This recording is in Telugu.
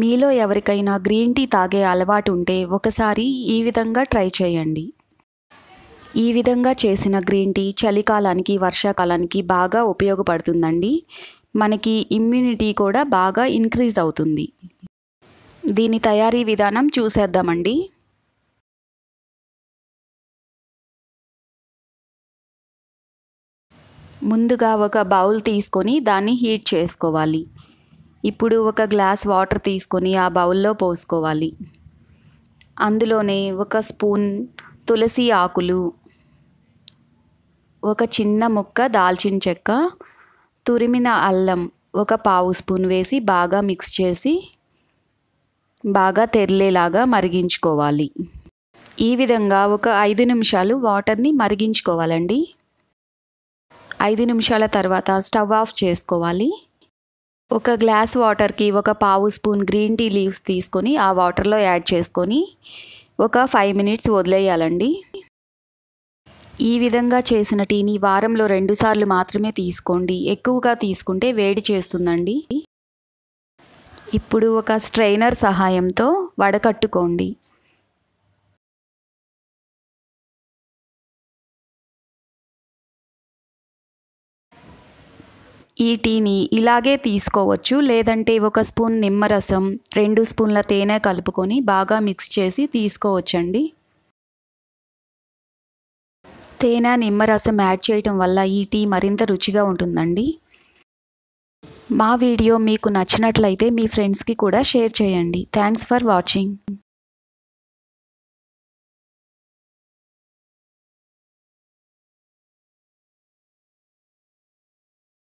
మీలో ఎవరికైనా గ్రీన్ టీ తాగే అలవాటు ఉంటే ఒకసారి ఈ విధంగా ట్రై చేయండి ఈ విధంగా చేసిన గ్రీన్ టీ చలికాలానికి వర్షాకాలానికి బాగా ఉపయోగపడుతుందండి మనకి ఇమ్యూనిటీ కూడా బాగా ఇంక్రీజ్ అవుతుంది దీని తయారీ విధానం చూసేద్దామండి ముందుగా ఒక బౌల్ తీసుకొని దాన్ని హీట్ చేసుకోవాలి ఇప్పుడు ఒక గ్లాస్ వాటర్ తీసుకొని ఆ బౌల్లో పోసుకోవాలి అందులోనే ఒక స్పూన్ తులసి ఆకులు ఒక చిన్న ముక్క దాల్చిన చెక్క తురిమిన అల్లం ఒక పావు స్పూన్ వేసి బాగా మిక్స్ చేసి బాగా తెరలేలాగా మరిగించుకోవాలి ఈ విధంగా ఒక ఐదు నిమిషాలు వాటర్ని మరిగించుకోవాలండి ఐదు నిమిషాల తర్వాత స్టవ్ ఆఫ్ చేసుకోవాలి ఒక గ్లాస్ వాటర్కి ఒక పావు స్పూన్ గ్రీన్ టీ లీవ్స్ తీసుకొని ఆ వాటర్లో యాడ్ చేసుకొని ఒక ఫైవ్ మినిట్స్ వదిలేయాలండి ఈ విధంగా చేసిన టీని వారంలో రెండుసార్లు మాత్రమే తీసుకోండి ఎక్కువగా తీసుకుంటే వేడి చేస్తుందండి ఇప్పుడు ఒక స్ట్రైనర్ సహాయంతో వడకట్టుకోండి ఈ టీని ఇలాగే తీసుకోవచ్చు లేదంటే ఒక స్పూన్ నిమ్మరసం రెండు స్పూన్ల తేనె కలుపుకొని బాగా మిక్స్ చేసి తీసుకోవచ్చండి తేనె నిమ్మరసం యాడ్ చేయటం వల్ల ఈ టీ మరింత రుచిగా ఉంటుందండి మా వీడియో మీకు నచ్చినట్లయితే మీ ఫ్రెండ్స్కి కూడా షేర్ చేయండి థ్యాంక్స్ ఫర్ వాచింగ్